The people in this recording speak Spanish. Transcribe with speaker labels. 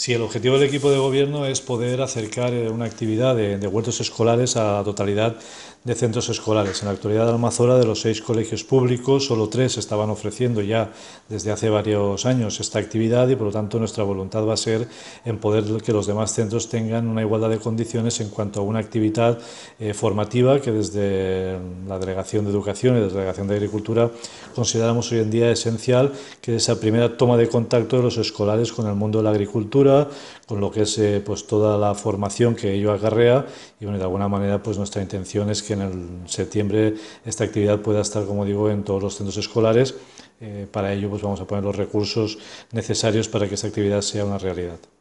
Speaker 1: Si el objetivo del equipo de gobierno es poder acercar eh, una actividad de, huertos escolares a la totalidad de centros escolares. En la actualidad de Almazora, de los seis colegios públicos, solo tres estaban ofreciendo ya desde hace varios años esta actividad y por lo tanto nuestra voluntad va a ser en poder que los demás centros tengan una igualdad de condiciones en cuanto a una actividad eh, formativa que desde la Delegación de Educación y la Delegación de Agricultura consideramos hoy en día esencial, que es esa primera toma de contacto de los escolares con el mundo de la agricultura, con lo que es eh, pues toda la formación que ello acarrea y bueno, de alguna manera pues nuestra intención es que en el septiembre esta actividad pueda estar, como digo, en todos los centros escolares. Eh, para ello pues vamos a poner los recursos necesarios para que esta actividad sea una realidad.